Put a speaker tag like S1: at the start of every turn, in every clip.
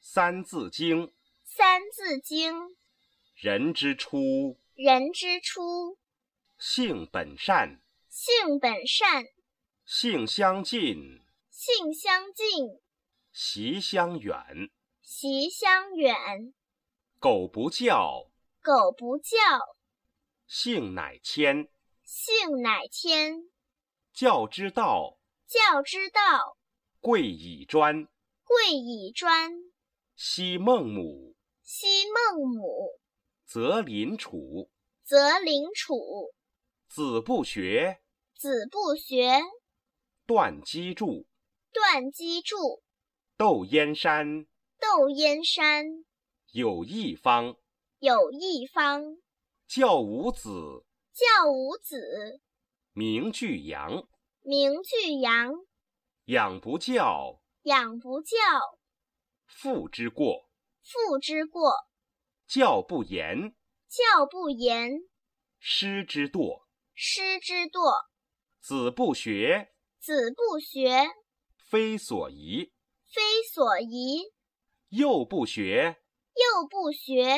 S1: 三字经，
S2: 三字经，
S1: 人之初，
S2: 人之初，
S1: 性本善，
S2: 性本善，
S1: 性相近，
S2: 性相近，
S1: 习相远，
S2: 习相远，
S1: 苟不教，
S2: 苟不教，
S1: 性乃迁，
S2: 性乃迁，
S1: 教之道，
S2: 教之道，
S1: 贵以专，
S2: 贵以专。
S1: 昔孟母，
S2: 昔孟母，
S1: 择邻处，
S2: 择邻处。
S1: 子不学，
S2: 子不学，
S1: 断机杼，
S2: 断机杼。
S1: 窦燕山，
S2: 窦燕山，
S1: 有一方，
S2: 有一方。
S1: 教五子，
S2: 教五子，
S1: 名俱扬，
S2: 名俱扬。
S1: 养不教，
S2: 养不教。
S1: 父之过，
S2: 父之过；
S1: 教不严，
S2: 教不严；
S1: 师之惰，
S2: 师之惰；
S1: 子不学，
S2: 子不学；
S1: 非所宜，
S2: 非所宜；
S1: 幼不学，
S2: 幼不学；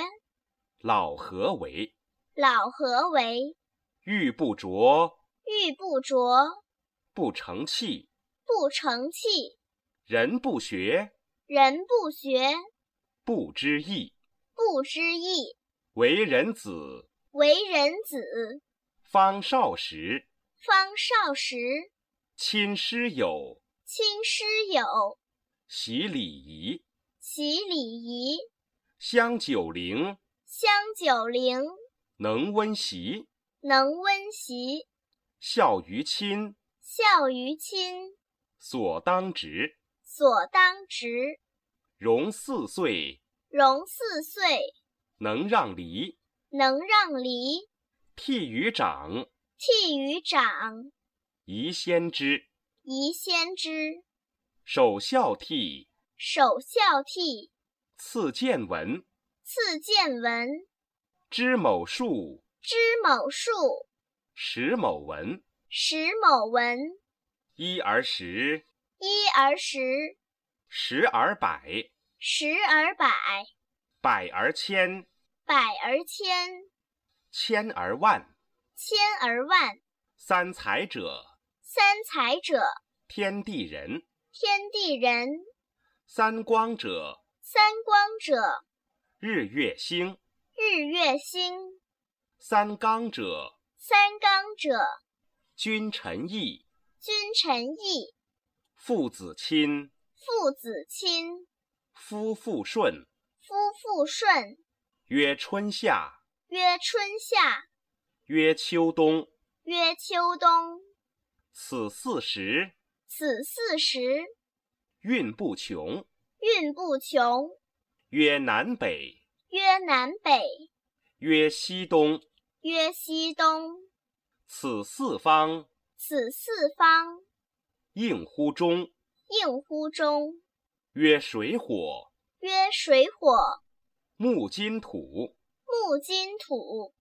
S1: 老何为？
S2: 老何为？
S1: 玉不琢，
S2: 玉不琢；
S1: 不成器，
S2: 不成器；
S1: 人不学。
S2: 人不学，
S1: 不知义。
S2: 不知义，
S1: 为人子，
S2: 为人子，
S1: 方少时。
S2: 方少时，
S1: 亲师友，
S2: 亲师友，
S1: 习礼仪，
S2: 习礼仪。
S1: 香九龄，
S2: 香九龄，
S1: 能温席，
S2: 能温席，
S1: 孝于亲，
S2: 孝于亲，
S1: 所当执。
S2: 所当执，
S1: 融四岁，
S2: 融四岁，
S1: 能让梨，
S2: 能让梨，
S1: 悌于长，
S2: 悌于长，
S1: 宜先知，
S2: 宜先知，
S1: 首孝悌，
S2: 首孝悌，
S1: 次见闻，
S2: 次见闻，
S1: 知某数，
S2: 知某数，
S1: 识某文，
S2: 识某文，
S1: 一而十。
S2: 一而十，
S1: 十而百，
S2: 十而百，
S1: 百而千，
S2: 百而千，
S1: 千而万，
S2: 千而万。
S1: 三才者，
S2: 三才者，
S1: 天地人，
S2: 天地人。
S1: 三光者，
S2: 三光者，
S1: 日月星，
S2: 日月星。
S1: 三纲者，
S2: 三纲者，
S1: 君臣义，
S2: 君臣义。
S1: 父子亲，
S2: 父子亲，
S1: 夫妇顺，
S2: 夫妇顺。
S1: 曰春夏，
S2: 曰春夏，
S1: 曰秋冬，
S2: 曰秋冬。
S1: 此四时，
S2: 此四时，
S1: 运不穷，运不穷。曰南北，
S2: 曰南北，
S1: 曰西东，
S2: 曰西东。
S1: 此四方，
S2: 此四方。
S1: 应乎中，
S2: 应乎中。
S1: 曰水火，
S2: 曰水火。
S1: 木金土，
S2: 木金土。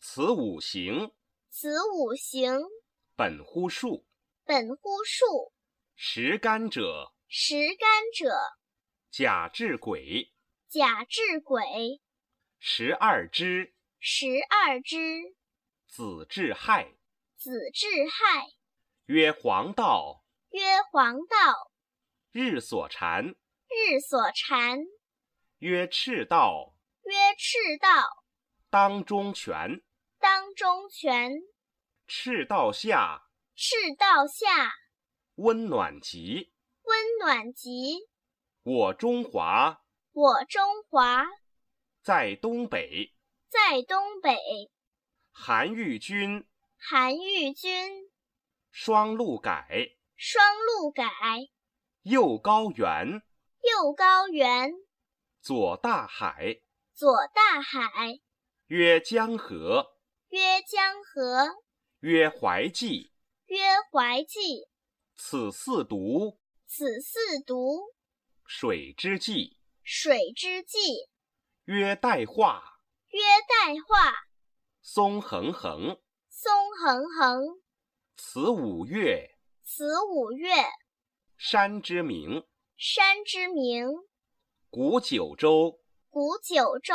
S1: 此五行，
S2: 此五行。
S1: 本乎数，
S2: 本乎数。
S1: 十干者，
S2: 十干者。
S1: 甲至癸，
S2: 甲至癸。
S1: 十二支，
S2: 十二支。
S1: 子至亥，
S2: 子至亥。
S1: 曰黄道。
S2: 曰黄道，
S1: 日所禅，
S2: 日所禅。
S1: 曰赤道，
S2: 曰赤道。
S1: 当中泉，
S2: 当中泉。
S1: 赤道下，
S2: 赤道下。
S1: 温暖极，
S2: 温暖极。
S1: 我中华，
S2: 我中华，
S1: 在东北，
S2: 在东北。
S1: 韩愈君，
S2: 韩愈君。
S1: 双露改。
S2: 双鹿改，
S1: 右高原，
S2: 右高原，
S1: 左大海，
S2: 左大海，
S1: 曰江河，
S2: 曰江河，
S1: 曰淮济，
S2: 曰淮济，
S1: 此四渎，
S2: 此四渎，
S1: 水之济。
S2: 水之济。
S1: 曰代画，
S2: 曰代画，
S1: 松横横，
S2: 松横横，
S1: 此五岳。
S2: 子午月。
S1: 山之名。
S2: 山之名。
S1: 古九州，
S2: 古九州。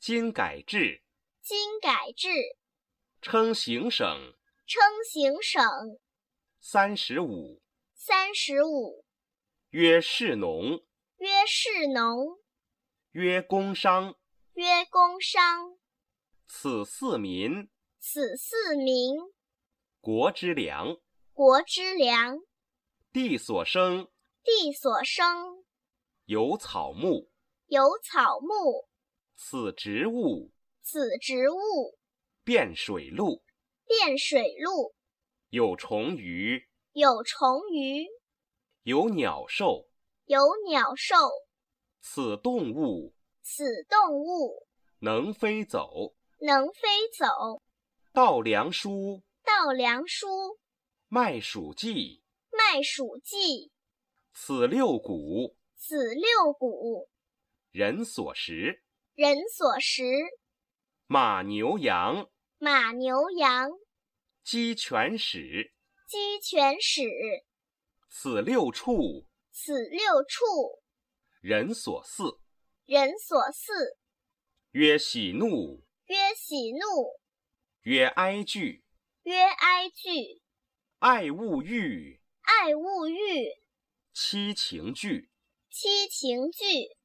S1: 今改制，
S2: 今改制。
S1: 称行省，
S2: 称行省。
S1: 三十五，
S2: 三十五。
S1: 曰士农，
S2: 曰士农，
S1: 曰工商，
S2: 曰工商。
S1: 此四民，
S2: 此四民。
S1: 国之良。
S2: 国之良。
S1: 地所生；
S2: 地所生，
S1: 有草木；
S2: 有草木，
S1: 此植物；
S2: 此植物，
S1: 变水陆；变水陆，有虫鱼；
S2: 有虫鱼，
S1: 有鸟兽；
S2: 有鸟兽，
S1: 此动物；
S2: 此动物，
S1: 能飞走；
S2: 能飞走，
S1: 稻粱菽；
S2: 稻粱菽。
S1: 麦黍稷，
S2: 麦黍稷，
S1: 此六谷，
S2: 此六谷，
S1: 人所食。
S2: 人所食。
S1: 马牛羊，
S2: 马牛羊，
S1: 鸡犬豕，
S2: 鸡犬豕。
S1: 此六畜，
S2: 此六畜，
S1: 人所饲。
S2: 人所饲。
S1: 曰喜怒，
S2: 曰喜怒，
S1: 曰哀惧，
S2: 曰哀惧。
S1: 爱物欲，
S2: 爱物欲；
S1: 七情具，
S2: 七情具。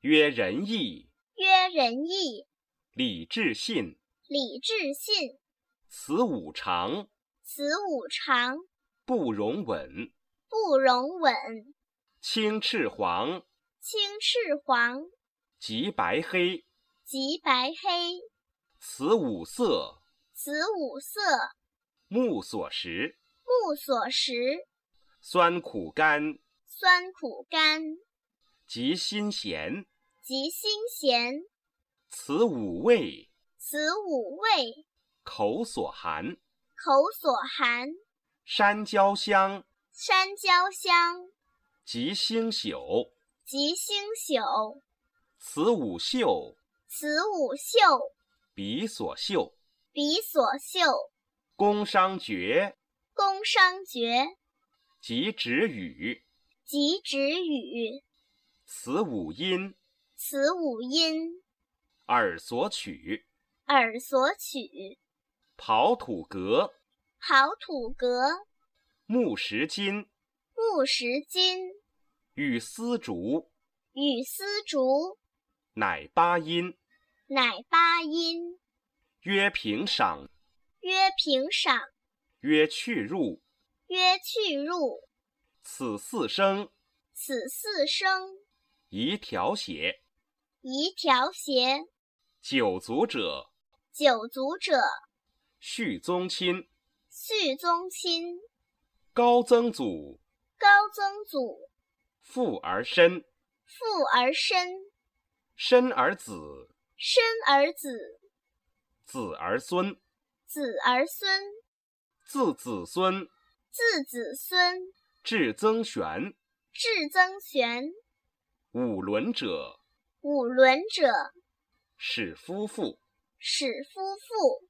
S1: 曰仁义，
S2: 曰仁义；
S1: 礼智信，
S2: 礼智信。
S1: 此五常，
S2: 此五常；
S1: 不容紊，
S2: 不容紊。
S1: 青赤黄，
S2: 青赤黄；
S1: 及白黑，
S2: 及白黑。
S1: 此五色，
S2: 此五色。
S1: 目所识，
S2: 目所识，
S1: 酸苦甘，
S2: 酸苦甘，
S1: 及辛咸，
S2: 及辛咸，
S1: 此五味，
S2: 此五味，
S1: 口所含，
S2: 口所含，
S1: 山椒香，
S2: 山椒香，
S1: 及星宿，
S2: 及星宿，
S1: 此五嗅，
S2: 此五嗅，
S1: 鼻所嗅，
S2: 鼻所嗅。
S1: 工商爵，
S2: 工商爵，
S1: 及止语，
S2: 及止语，
S1: 此五音，
S2: 此五音，
S1: 耳所取，
S2: 耳所取，
S1: 刨土革，
S2: 刨土革，
S1: 木石金，
S2: 木石金，
S1: 与丝竹，
S2: 与丝竹，
S1: 乃八音，
S2: 乃八音，
S1: 曰平赏。
S2: 曰平赏，
S1: 曰去入，
S2: 曰去入，
S1: 此四声，
S2: 此四声，
S1: 宜调协，
S2: 宜调协，
S1: 九族者，
S2: 九族者，
S1: 续宗亲，
S2: 续宗亲，
S1: 高曾祖，
S2: 高曾祖，
S1: 父而身，
S2: 父而身，
S1: 身而子，
S2: 身而子，
S1: 子而孙。
S2: 子儿孙，
S1: 字子孙，
S2: 字子孙，
S1: 至曾玄，
S2: 至曾玄，
S1: 五伦者，
S2: 五伦者，
S1: 使夫妇，
S2: 使夫妇，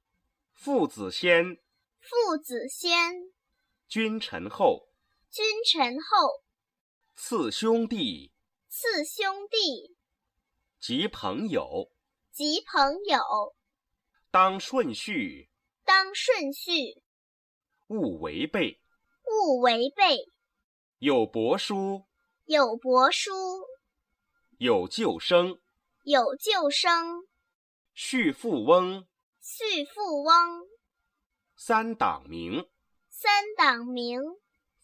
S1: 父子先，
S2: 父子先，
S1: 君臣后，
S2: 君臣后，
S1: 次兄弟，
S2: 次兄弟，
S1: 及朋友，
S2: 及朋友，
S1: 当顺序。
S2: 当顺序，
S1: 勿违背，
S2: 勿违背。
S1: 有帛书，
S2: 有帛书。
S1: 有救生，
S2: 有救生。
S1: 续富翁，
S2: 续富翁。
S1: 三党名，
S2: 三党名。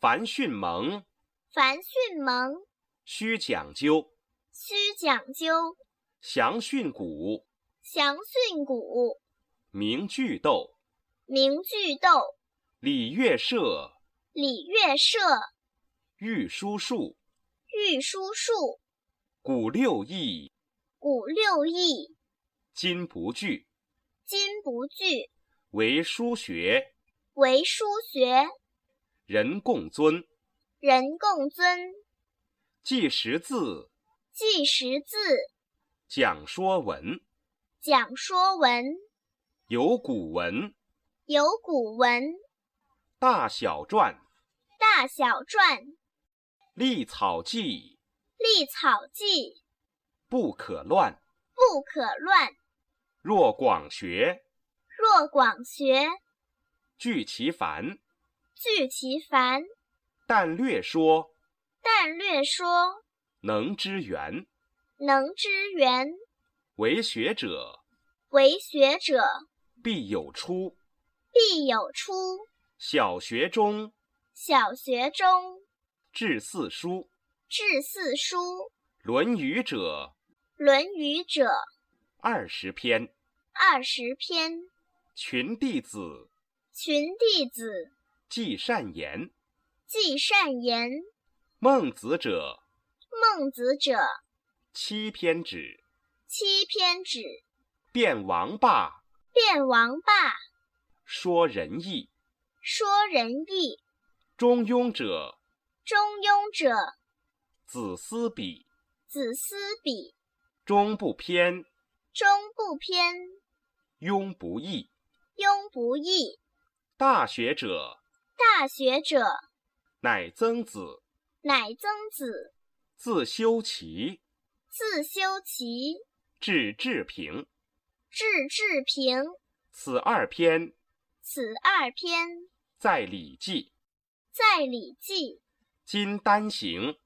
S1: 凡训蒙，
S2: 凡训蒙，
S1: 须讲究，
S2: 须讲究。
S1: 详训古，
S2: 详训古。
S1: 明句读。
S2: 名句斗，
S1: 礼乐射，
S2: 礼乐射，
S1: 御书数，
S2: 御书数，
S1: 古六艺，
S2: 古六艺，
S1: 今不惧，
S2: 今不惧，
S1: 为书学，
S2: 为书学，
S1: 人共尊，
S2: 人共尊，
S1: 记识字，
S2: 记识字，
S1: 讲说文，
S2: 讲说文，
S1: 有古文。
S2: 有古文，
S1: 大小传，
S2: 大小传，
S1: 历草记，
S2: 历草记，
S1: 不可乱，
S2: 不可乱。
S1: 若广学，
S2: 若广学，
S1: 聚其繁，
S2: 聚其繁，
S1: 但略说，
S2: 但略说，
S1: 能知源，
S2: 能知源，
S1: 为学者，
S2: 为学者，
S1: 必有出。
S2: 必有初，
S1: 小学中，
S2: 小学中，
S1: 至四书，
S2: 至四书，
S1: 论语者，
S2: 论语者，
S1: 二十篇，
S2: 二十篇，
S1: 群弟子，
S2: 群弟子，
S1: 记善言，
S2: 记善言，
S1: 孟子者，
S2: 孟子者，
S1: 七篇止，
S2: 七篇止，
S1: 辩王霸，
S2: 辩王霸。
S1: 说仁义，
S2: 说仁义，
S1: 中庸者，
S2: 中庸者，
S1: 子思笔，
S2: 子思笔，
S1: 中不偏，
S2: 中不偏，
S1: 庸不易，
S2: 庸不易，
S1: 大学者，
S2: 大学者，
S1: 乃曾子，
S2: 乃曾子，
S1: 自修齐，
S2: 自修齐，
S1: 至治平，
S2: 至治平，
S1: 此二篇。
S2: 此二篇
S1: 在《礼记》，
S2: 在《礼记》。
S1: 金丹行，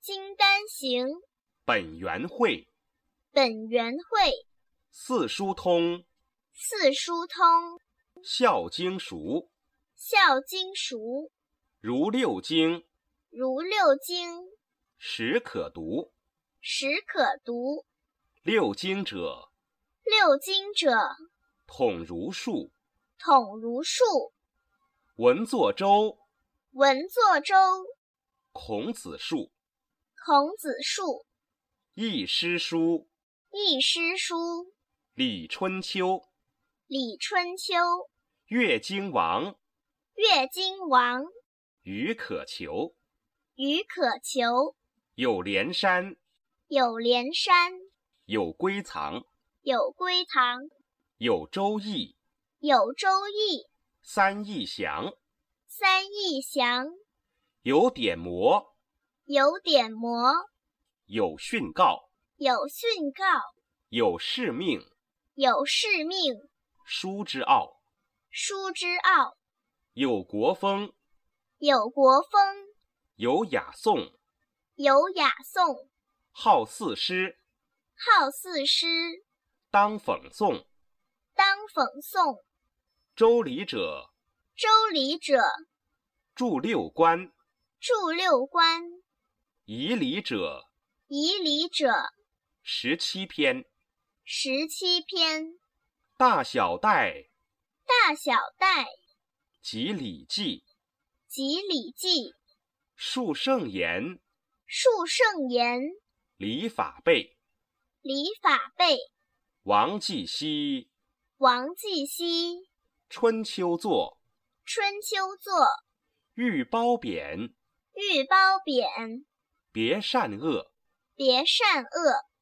S2: 金丹行。
S1: 本元会，本元会。四书通，
S2: 四书通。
S1: 孝经熟，
S2: 孝经熟。
S1: 如六经，
S2: 如六经。
S1: 始可读，
S2: 始可读。
S1: 六经者，
S2: 六经者，
S1: 统如数。
S2: 孔如数，
S1: 文作周，
S2: 文作周。
S1: 孔子述，
S2: 孔子述。
S1: 易师书，
S2: 易师书。
S1: 李春秋，
S2: 李春秋。
S1: 乐经王，
S2: 乐经王。
S1: 虞可求，
S2: 虞可求。
S1: 有连山，
S2: 有连山。
S1: 有归藏，
S2: 有归藏。
S1: 有周易。
S2: 有周易，
S1: 三易祥，
S2: 三易祥，
S1: 有典谟，
S2: 有典谟。
S1: 有训告，
S2: 有训告，
S1: 有使命，
S2: 有使命。
S1: 书之奥，
S2: 书之奥。
S1: 有国风，
S2: 有国风。
S1: 有雅颂，
S2: 有雅颂。
S1: 好四诗，
S2: 好四诗。
S1: 当讽诵，
S2: 当讽诵。
S1: 周礼者，
S2: 周礼者，
S1: 著六官。
S2: 著六官。
S1: 仪礼者，
S2: 仪礼者，
S1: 十七篇。
S2: 十七篇。
S1: 大小戴，
S2: 大小戴。
S1: 及礼记，
S2: 及礼记。
S1: 述圣言，
S2: 述圣言。
S1: 礼法备，
S2: 礼法备。
S1: 王绩熙，
S2: 王绩熙。
S1: 春秋作，
S2: 春秋作，
S1: 欲褒贬，
S2: 欲褒贬，
S1: 别善恶，
S2: 别善恶。